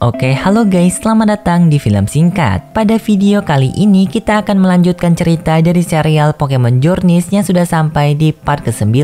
Oke, halo guys, selamat datang di film singkat. Pada video kali ini kita akan melanjutkan cerita dari serial Pokemon Journeys yang sudah sampai di part ke-9.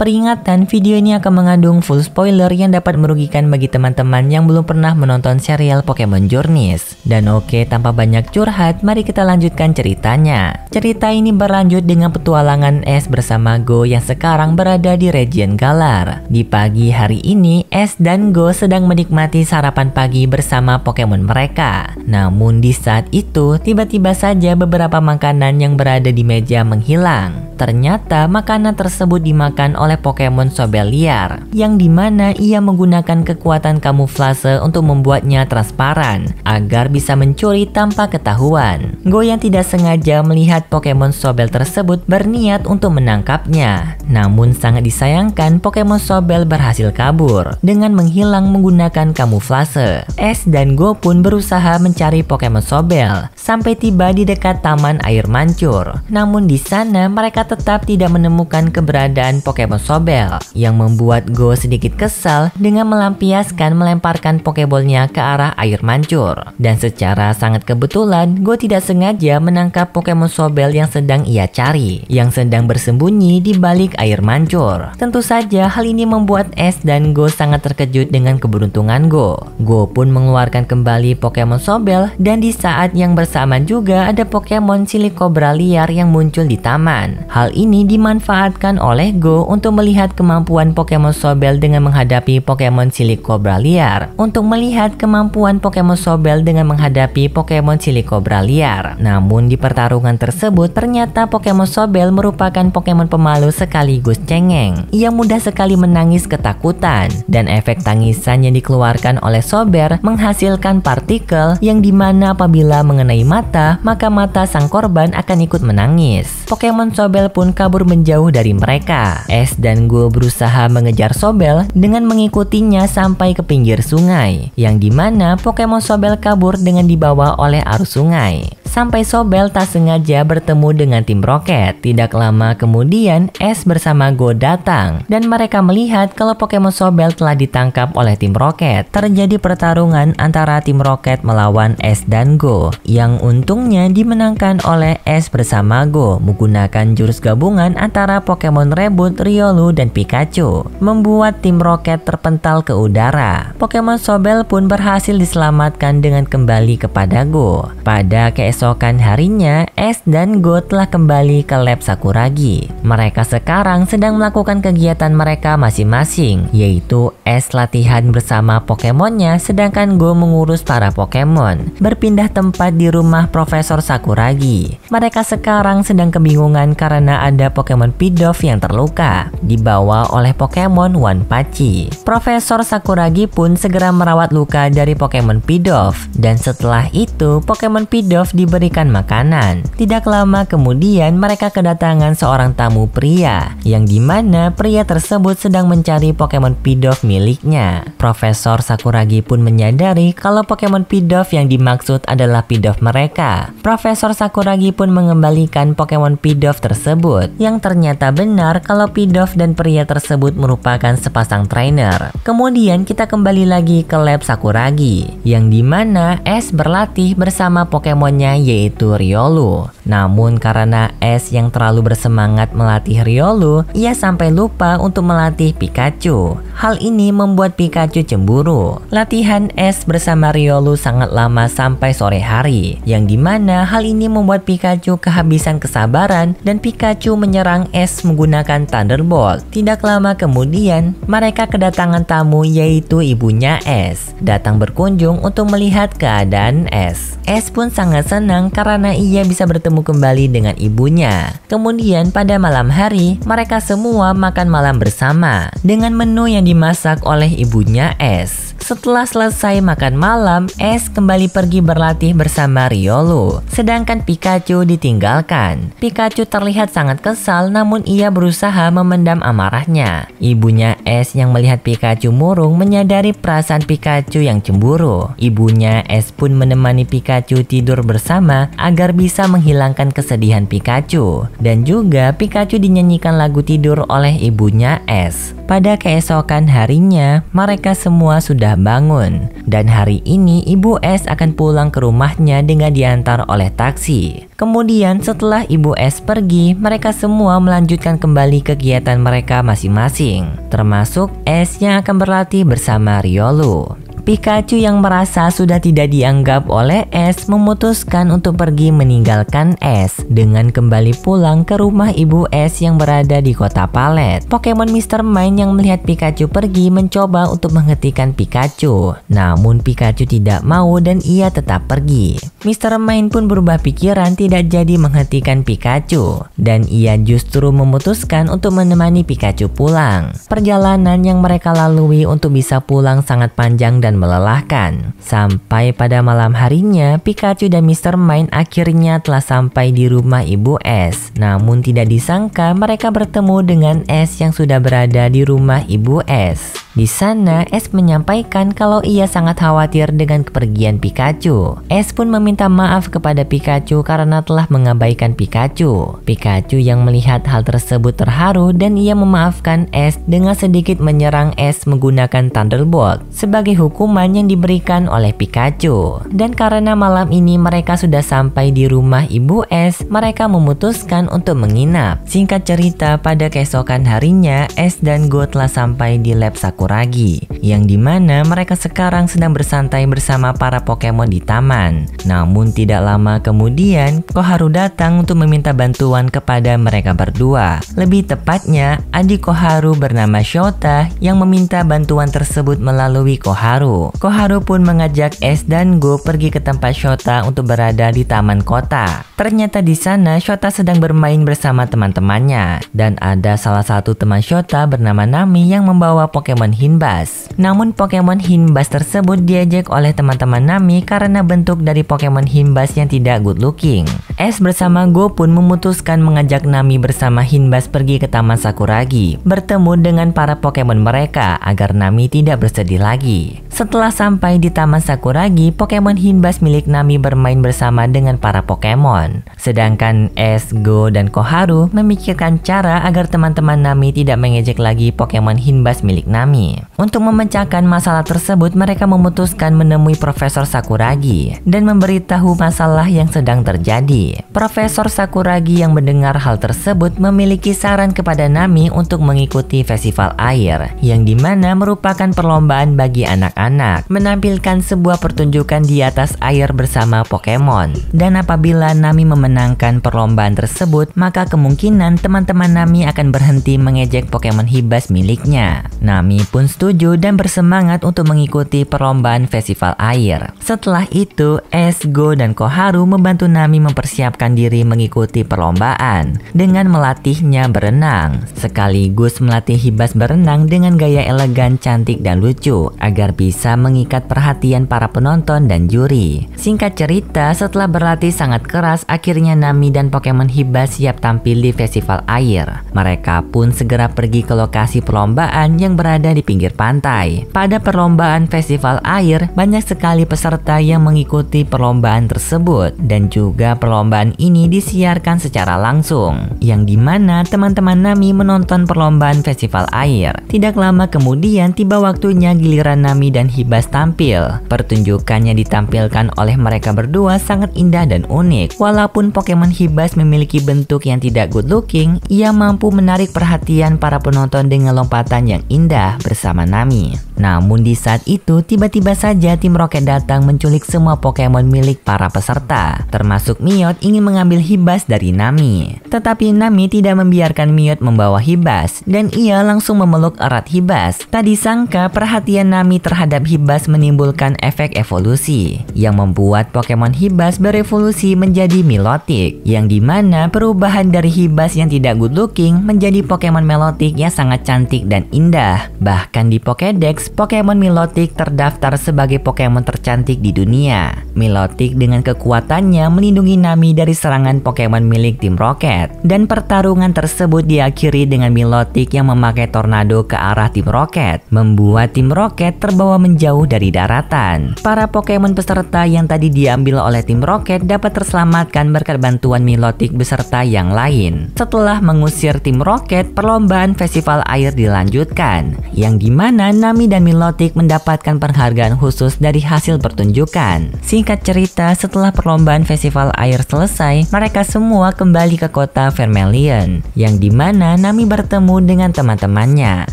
Peringatan, video ini akan mengandung full spoiler yang dapat merugikan bagi teman-teman yang belum pernah menonton serial Pokemon Journeys. Dan oke, tanpa banyak curhat, mari kita lanjutkan ceritanya. Cerita ini berlanjut dengan petualangan Es bersama Go yang sekarang berada di Region Galar. Di pagi hari ini, Es dan Go sedang menikmati sarapan pagi bersama Pokemon mereka. Namun di saat itu, tiba-tiba saja beberapa makanan yang berada di meja menghilang. Ternyata makanan tersebut dimakan oleh Pokemon Sobel liar, yang dimana ia menggunakan kekuatan kamuflase untuk membuatnya transparan, agar bisa mencuri tanpa ketahuan. Goyan tidak sengaja melihat Pokemon Sobel tersebut berniat untuk menangkapnya. Namun sangat disayangkan Pokemon Sobel berhasil kabur dengan menghilang menggunakan kamuflase. SS dan Go pun berusaha mencari Pokemon Sobel sampai tiba di dekat Taman Air Mancur. Namun di sana mereka tetap tidak menemukan keberadaan Pokemon Sobel yang membuat Go sedikit kesal dengan melampiaskan melemparkan Pokeballnya ke arah air mancur. Dan secara sangat kebetulan Go tidak sengaja menangkap Pokemon Sobel yang sedang ia cari yang sedang bersembunyi di balik air mancur. Tentu saja hal ini membuat S dan Go sangat terkejut dengan keberuntungan Go. Go pun mengeluarkan kembali Pokemon Sobel dan di saat yang bersamaan juga ada Pokemon Silicobra liar yang muncul di taman. Hal ini dimanfaatkan oleh Go untuk melihat kemampuan Pokemon Sobel dengan menghadapi Pokemon Silicobra liar. Untuk melihat kemampuan Pokemon Sobel dengan menghadapi Pokemon Silicobra liar. Namun di pertarungan tersebut ternyata Pokemon Sobel merupakan Pokemon pemalu sekaligus cengeng. Ia mudah sekali menangis ketakutan dan efek tangisan yang dikeluarkan oleh Sober menghasilkan partikel yang dimana apabila mengenai mata, maka mata sang korban akan ikut menangis. Pokemon Sobel pun kabur menjauh dari mereka. Es dan Go berusaha mengejar Sobel dengan mengikutinya sampai ke pinggir sungai, yang dimana Pokemon Sobel kabur dengan dibawa oleh arus sungai sampai Sobel tak sengaja bertemu dengan tim roket. Tidak lama kemudian, S bersama Go datang, dan mereka melihat kalau Pokemon Sobel telah ditangkap oleh tim roket. Terjadi pertarungan pertarungan antara tim Rocket melawan S dan Go, yang untungnya dimenangkan oleh S bersama Go menggunakan jurus gabungan antara Pokemon Reboot, Riolu, dan Pikachu, membuat tim Rocket terpental ke udara. Pokemon Sobel pun berhasil diselamatkan dengan kembali kepada Go. Pada keesokan harinya, S dan Go telah kembali ke lab Sakuragi. Mereka sekarang sedang melakukan kegiatan mereka masing-masing, yaitu S latihan bersama Pokemonnya sedang sedangkan Go mengurus para Pokemon, berpindah tempat di rumah Profesor Sakuragi. Mereka sekarang sedang kebingungan karena ada Pokemon Pidoff yang terluka, dibawa oleh Pokemon One Wanpachi. Profesor Sakuragi pun segera merawat luka dari Pokemon Pidoff, dan setelah itu Pokemon Pidoff diberikan makanan. Tidak lama kemudian mereka kedatangan seorang tamu pria, yang dimana pria tersebut sedang mencari Pokemon Pidoff miliknya. Profesor Sakuragi pun menyebutkan menyadari kalau Pokemon Pidoff yang dimaksud adalah Pidoff mereka. Profesor Sakuragi pun mengembalikan Pokemon Pidoff tersebut, yang ternyata benar kalau Pidoff dan pria tersebut merupakan sepasang trainer. Kemudian kita kembali lagi ke lab Sakuragi, yang dimana S berlatih bersama Pokemonnya yaitu Riolu. Namun karena S yang terlalu bersemangat melatih Riolu, ia sampai lupa untuk melatih Pikachu. Hal ini membuat Pikachu cemburu. Latihan NS bersama Riolu sangat lama sampai sore hari, yang dimana hal ini membuat Pikachu kehabisan kesabaran dan Pikachu menyerang S menggunakan Thunderbolt. Tidak lama kemudian, mereka kedatangan tamu yaitu ibunya S, datang berkunjung untuk melihat keadaan S. S pun sangat senang karena ia bisa bertemu kembali dengan ibunya. Kemudian pada malam hari, mereka semua makan malam bersama dengan menu yang dimasak oleh ibunya S. Setelah selesai Selesai makan malam, Es kembali pergi berlatih bersama Riolu, sedangkan Pikachu ditinggalkan. Pikachu terlihat sangat kesal namun ia berusaha memendam amarahnya. Ibunya Es yang melihat Pikachu murung menyadari perasaan Pikachu yang cemburu. Ibunya Es pun menemani Pikachu tidur bersama agar bisa menghilangkan kesedihan Pikachu. Dan juga Pikachu dinyanyikan lagu tidur oleh ibunya Es. Pada keesokan harinya, mereka semua sudah bangun. Dan hari ini Ibu S akan pulang ke rumahnya dengan diantar oleh taksi. Kemudian setelah Ibu S pergi, mereka semua melanjutkan kembali kegiatan mereka masing-masing, termasuk S yang akan berlatih bersama Riolu. Pikachu yang merasa sudah tidak dianggap oleh S memutuskan untuk pergi meninggalkan S dengan kembali pulang ke rumah ibu S yang berada di kota Palet. Pokemon Mr. Mime yang melihat Pikachu pergi mencoba untuk menghentikan Pikachu. Namun Pikachu tidak mau dan ia tetap pergi. Mr. Mime pun berubah pikiran tidak jadi menghentikan Pikachu dan ia justru memutuskan untuk menemani Pikachu pulang. Perjalanan yang mereka lalui untuk bisa pulang sangat panjang dan melelahkan. Sampai pada malam harinya, Pikachu dan Mr. Mime akhirnya telah sampai di rumah Ibu S. Namun tidak disangka mereka bertemu dengan S yang sudah berada di rumah Ibu S. Di sana, S menyampaikan kalau ia sangat khawatir dengan kepergian Pikachu. S pun meminta maaf kepada Pikachu karena telah mengabaikan Pikachu. Pikachu yang melihat hal tersebut terharu dan ia memaafkan S dengan sedikit menyerang S menggunakan Thunderbolt sebagai hukuman yang diberikan oleh Pikachu. Dan karena malam ini mereka sudah sampai di rumah ibu S, mereka memutuskan untuk menginap. Singkat cerita, pada keesokan harinya, S dan Go telah sampai di lab Sakura Ragi, yang dimana mereka sekarang sedang bersantai bersama para Pokemon di taman. Namun tidak lama kemudian, Koharu datang untuk meminta bantuan kepada mereka berdua. Lebih tepatnya, adik Koharu bernama Shota yang meminta bantuan tersebut melalui Koharu. Koharu pun mengajak Es dan Go pergi ke tempat Shota untuk berada di taman kota. Ternyata di sana Shota sedang bermain bersama teman-temannya dan ada salah satu teman Shota bernama Nami yang membawa Pokemon Pokemon Hinbas. Namun Pokemon Hinbas tersebut diajak oleh teman-teman Nami karena bentuk dari Pokemon Hinbas yang tidak good looking. S bersama Go pun memutuskan mengajak Nami bersama Hinbas pergi ke Taman Sakuragi, bertemu dengan para Pokemon mereka agar Nami tidak bersedih lagi. Setelah sampai di Taman Sakuragi, Pokemon Hinbas milik Nami bermain bersama dengan para Pokemon. Sedangkan S, Go, dan Koharu memikirkan cara agar teman-teman Nami tidak mengejek lagi Pokemon Hinbas milik Nami. Untuk memecahkan masalah tersebut, mereka memutuskan menemui Profesor Sakuragi dan memberitahu masalah yang sedang terjadi. Profesor Sakuragi yang mendengar hal tersebut memiliki saran kepada Nami untuk mengikuti festival air, yang dimana merupakan perlombaan bagi anak-anak, menampilkan sebuah pertunjukan di atas air bersama Pokemon. Dan apabila Nami memenangkan perlombaan tersebut, maka kemungkinan teman-teman Nami akan berhenti mengejek Pokemon hibas miliknya. Nami pun setuju dan bersemangat untuk mengikuti perlombaan festival air. Setelah itu, Esgo dan Koharu membantu Nami mempersiapkan mempersiapkan diri mengikuti perlombaan dengan melatihnya berenang, sekaligus melatih Hibas berenang dengan gaya elegan, cantik, dan lucu agar bisa mengikat perhatian para penonton dan juri. Singkat cerita, setelah berlatih sangat keras, akhirnya Nami dan Pokemon Hibas siap tampil di festival air. Mereka pun segera pergi ke lokasi perlombaan yang berada di pinggir pantai. Pada perlombaan festival air, banyak sekali peserta yang mengikuti perlombaan tersebut dan juga perlombaan perlombaan ini disiarkan secara langsung, yang dimana teman-teman Nami menonton perlombaan festival air. Tidak lama kemudian tiba waktunya giliran Nami dan Hibas tampil. Pertunjukannya ditampilkan oleh mereka berdua sangat indah dan unik. Walaupun Pokemon Hibas memiliki bentuk yang tidak good looking, ia mampu menarik perhatian para penonton dengan lompatan yang indah bersama Nami. Namun di saat itu, tiba-tiba saja tim roket datang menculik semua Pokemon milik para peserta, termasuk Miot ingin mengambil Hibas dari Nami. Tetapi Nami tidak membiarkan Miot membawa Hibas, dan ia langsung memeluk erat Hibas. Tadi sangka perhatian Nami terhadap Hibas menimbulkan efek evolusi, yang membuat Pokemon Hibas berevolusi menjadi Milotic, yang dimana perubahan dari Hibas yang tidak good looking menjadi Pokemon Melotic yang sangat cantik dan indah. Bahkan di Pokédex, Pokemon Milotic terdaftar sebagai Pokemon tercantik di dunia. Milotic dengan kekuatannya melindungi Nami dari serangan Pokemon milik tim Rocket. Dan pertarungan tersebut diakhiri dengan Milotic yang memakai tornado ke arah tim Rocket, membuat tim Rocket terbawa menjauh dari daratan. Para Pokemon peserta yang tadi diambil oleh tim Rocket dapat terselamatkan berkat bantuan Milotic beserta yang lain. Setelah mengusir tim Rocket, perlombaan festival air dilanjutkan, yang dimana Nami dan dan Milotic mendapatkan penghargaan khusus dari hasil pertunjukan. Singkat cerita, setelah perlombaan festival air selesai, mereka semua kembali ke kota Vermilion, yang dimana Nami bertemu dengan teman-temannya.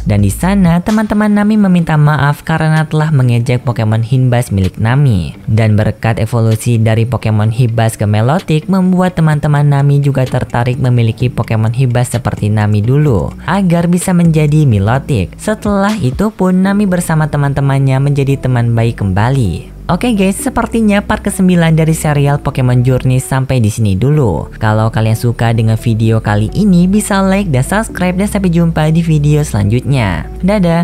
Dan di sana, teman-teman Nami meminta maaf karena telah mengejek Pokemon Hinbas milik Nami. Dan berkat evolusi dari Pokemon Hibas ke Melotic, membuat teman-teman Nami juga tertarik memiliki Pokemon Hibas seperti Nami dulu, agar bisa menjadi Milotic. Setelah itu pun, Nami bersama teman-temannya menjadi teman baik kembali. Oke okay guys, sepertinya part ke-9 dari serial Pokemon Journey sampai di sini dulu. Kalau kalian suka dengan video kali ini, bisa like dan subscribe dan sampai jumpa di video selanjutnya. Dadah!